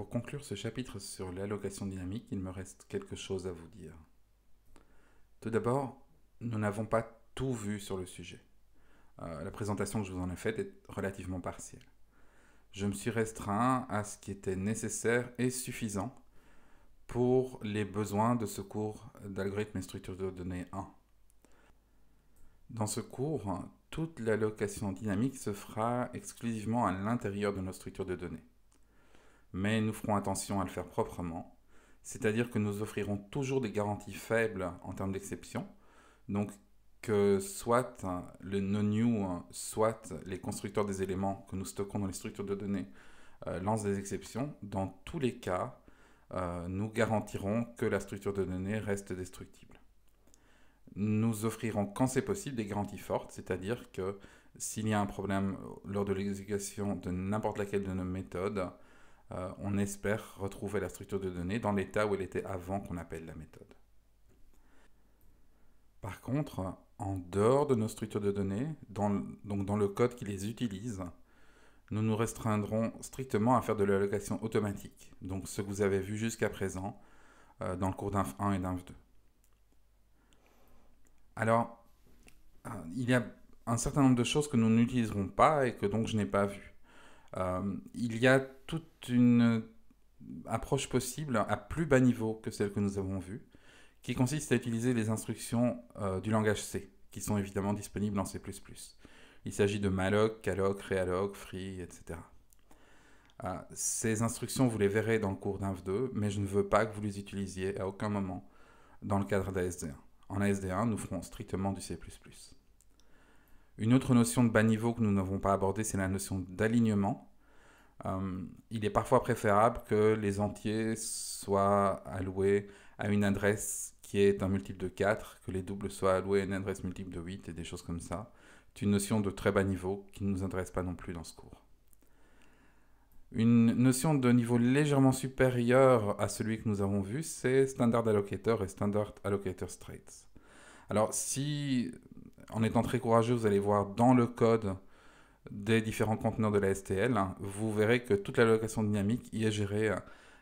Pour conclure ce chapitre sur l'allocation dynamique, il me reste quelque chose à vous dire. Tout d'abord, nous n'avons pas tout vu sur le sujet. Euh, la présentation que je vous en ai faite est relativement partielle. Je me suis restreint à ce qui était nécessaire et suffisant pour les besoins de ce cours d'algorithme et structure de données 1. Dans ce cours, toute l'allocation dynamique se fera exclusivement à l'intérieur de nos structures de données mais nous ferons attention à le faire proprement, c'est-à-dire que nous offrirons toujours des garanties faibles en termes d'exception, donc que soit hein, le non-new, hein, soit les constructeurs des éléments que nous stockons dans les structures de données euh, lancent des exceptions, dans tous les cas, euh, nous garantirons que la structure de données reste destructible. Nous offrirons, quand c'est possible, des garanties fortes, c'est-à-dire que s'il y a un problème lors de l'exécution de n'importe laquelle de nos méthodes, euh, on espère retrouver la structure de données dans l'état où elle était avant qu'on appelle la méthode. Par contre, en dehors de nos structures de données, dans, donc dans le code qui les utilise, nous nous restreindrons strictement à faire de l'allocation automatique, donc ce que vous avez vu jusqu'à présent euh, dans le cours d'INF 1 et d'INF 2. Alors, euh, il y a un certain nombre de choses que nous n'utiliserons pas et que donc je n'ai pas vues. Euh, il y a toute une approche possible à plus bas niveau que celle que nous avons vue, qui consiste à utiliser les instructions euh, du langage C, qui sont évidemment disponibles en C++. Il s'agit de malloc, calloc, realloc, free, etc. Euh, ces instructions, vous les verrez dans le cours d'INF2, mais je ne veux pas que vous les utilisiez à aucun moment dans le cadre d'ASD1. En ASD1, nous ferons strictement du C++. Une autre notion de bas niveau que nous n'avons pas abordée, c'est la notion d'alignement. Euh, il est parfois préférable que les entiers soient alloués à une adresse qui est un multiple de 4, que les doubles soient alloués à une adresse multiple de 8 et des choses comme ça. C'est une notion de très bas niveau qui ne nous intéresse pas non plus dans ce cours. Une notion de niveau légèrement supérieur à celui que nous avons vu, c'est Standard Allocator et Standard Allocator Straight. Alors si en étant très courageux, vous allez voir dans le code des différents conteneurs de la STL, vous verrez que toute l'allocation dynamique y est gérée euh,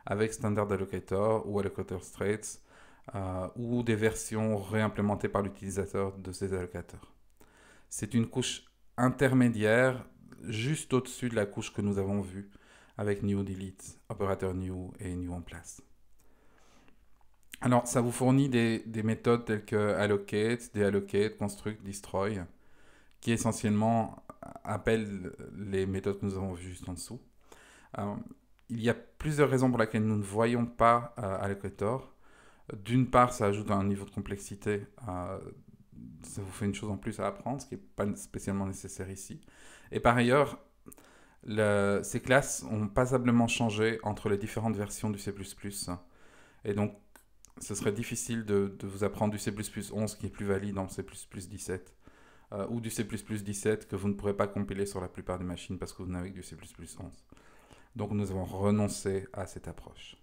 avec Standard Allocator ou Allocator Straits euh, ou des versions réimplémentées par l'utilisateur de ces allocateurs. C'est une couche intermédiaire juste au-dessus de la couche que nous avons vue avec New Delete, Operator New et New en place. Alors, ça vous fournit des, méthodes telles que allocate, deallocate, construct, destroy, qui essentiellement appellent les méthodes que nous avons vues juste en dessous. Euh, il y a plusieurs raisons pour lesquelles nous ne voyons pas euh, allocator. D'une part, ça ajoute un niveau de complexité, euh, ça vous fait une chose en plus à apprendre, ce qui n'est pas spécialement nécessaire ici. Et par ailleurs, ces classes ont passablement changé entre les différentes versions du C++. Et donc, ce serait difficile de, vous apprendre du C 11 qui est plus valide en C 17 euh, ou du C 17 que vous ne pourrez pas compiler sur la plupart des machines parce que vous n'avez que du C 11. Donc nous avons renoncé à cette approche.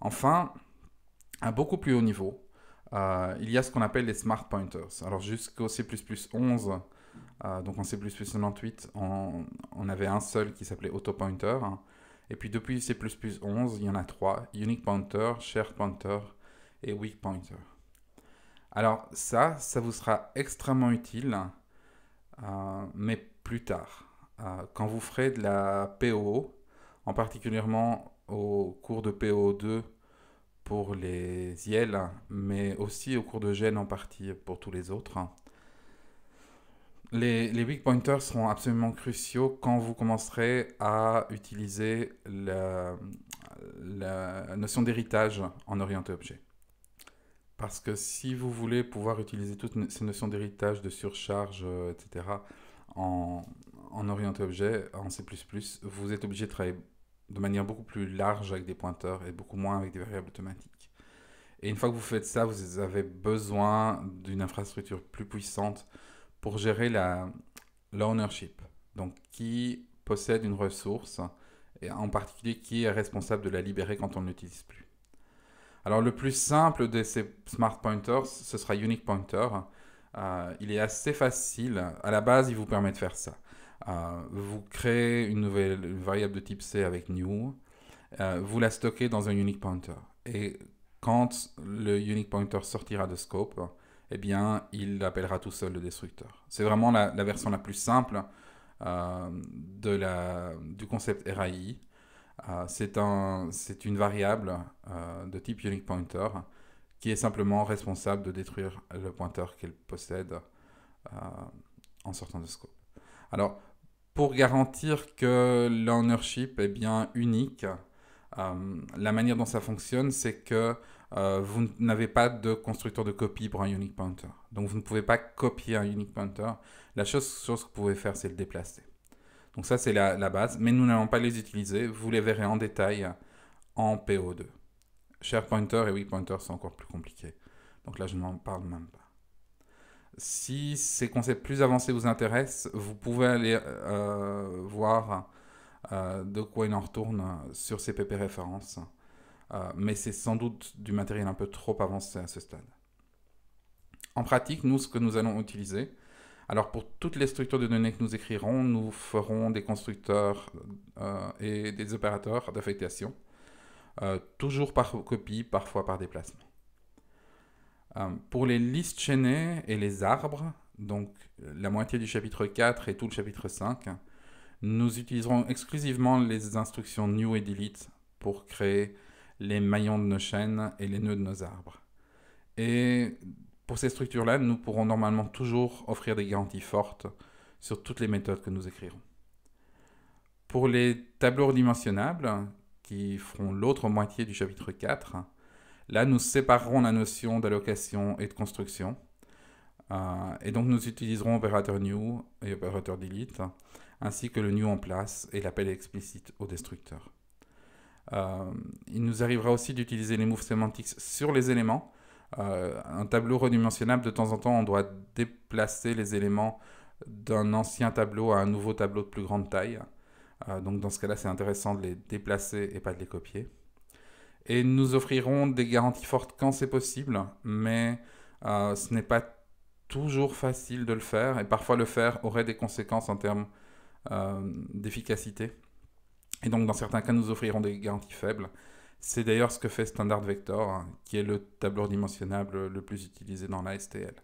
Enfin, à beaucoup plus haut niveau, euh, il y a ce qu'on appelle les smart pointers. Alors jusqu'au C 11, euh, donc en C 98, on, avait un seul qui s'appelait autopointer. Hein, et puis depuis C++ 11, il y en a trois, Unique Pointer, Shared Pointer et Weak Pointer. Alors ça, ça vous sera extrêmement utile, hein, mais plus tard, euh, quand vous ferez de la POO, en particulièrement au cours de PO2 pour les IEL, mais aussi au cours de GEN en partie pour tous les autres. Hein, les, les, weak pointers seront absolument cruciaux quand vous commencerez à utiliser la, notion d'héritage en orienté objet. Parce que si vous voulez pouvoir utiliser toutes ces notions d'héritage, de surcharge, euh, etc., en, en orienté objet, en C, vous êtes obligé de travailler de manière beaucoup plus large avec des pointeurs et beaucoup moins avec des variables automatiques. Et une fois que vous faites ça, vous avez besoin d'une infrastructure plus puissante pour gérer la, l'ownership. Donc, qui possède une ressource et en particulier qui est responsable de la libérer quand on ne l'utilise plus. Alors, le plus simple de ces smart pointers, ce sera Unique Pointer. Euh, il est assez facile. À la base, il vous permet de faire ça. Euh, vous créez une nouvelle variable de type C avec new. Euh, vous la stockez dans un unique pointer. Et quand le unique pointer sortira de scope, eh bien, il appellera tout seul le destructeur. C'est vraiment la, version la plus simple euh, de la, du concept RAI. Euh, c'est un, une variable euh, de type unique pointer qui est simplement responsable de détruire le pointeur qu'elle possède en sortant de scope. Alors, pour garantir que l'ownership est bien unique, la manière dont ça fonctionne, c'est que euh, vous n'avez pas de constructeur de copie pour un unique pointer. Donc vous ne pouvez pas copier un unique pointer. La chose, chose que vous pouvez faire, c'est le déplacer. Donc ça, c'est la, base, mais nous n'allons pas les utiliser. Vous les verrez en détail en PO2. pointer et weak pointer sont encore plus compliqués. Donc là, je n'en parle même pas. Si ces concepts plus avancés vous intéressent, vous pouvez aller euh, voir euh, de quoi il en retourne sur ces références. Euh, mais c'est sans doute du matériel un peu trop avancé à ce stade. En pratique, nous, ce que nous allons utiliser, alors pour toutes les structures de données que nous écrirons, nous ferons des constructeurs euh, et des opérateurs d'affectation, euh, toujours par copie, parfois par déplacement. pour les listes chaînées et les arbres, donc la moitié du chapitre 4 et tout le chapitre 5, nous utiliserons exclusivement les instructions new et delete pour créer les maillons de nos chaînes et les nœuds de nos arbres. Et pour ces structures-là, nous pourrons normalement toujours offrir des garanties fortes sur toutes les méthodes que nous écrirons. Pour les tableaux redimensionnables, qui feront l'autre moitié du chapitre 4, là nous séparerons la notion d'allocation et de construction. Euh, et donc nous utiliserons opérateur new et opérateur delete, ainsi que le new en place et l'appel explicite au destructeur. Euh, il nous arrivera aussi d'utiliser les moves sémantiques sur les éléments. Euh, un tableau redimensionnable, de temps en temps, on doit déplacer les éléments d'un ancien tableau à un nouveau tableau de plus grande taille. Euh, donc dans ce cas-là, c'est intéressant de les déplacer et pas de les copier. Et nous offrirons des garanties fortes quand c'est possible, mais ce n'est pas toujours facile de le faire, et parfois le faire aurait des conséquences en termes d'efficacité. Et donc, dans certains cas, nous offrirons des garanties faibles. C'est d'ailleurs ce que fait Standard Vector, hein, qui est le tableau dimensionnable le plus utilisé dans la STL.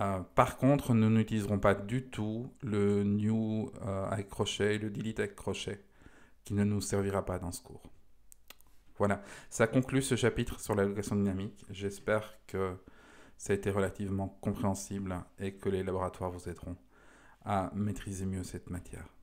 Euh, par contre, nous n'utiliserons pas du tout le new euh, avec crochet et le delete avec crochet, qui ne nous servira pas dans ce cours. Voilà, ça conclut ce chapitre sur l'allocation dynamique. J'espère que ça a été relativement compréhensible et que les laboratoires vous aideront à maîtriser mieux cette matière.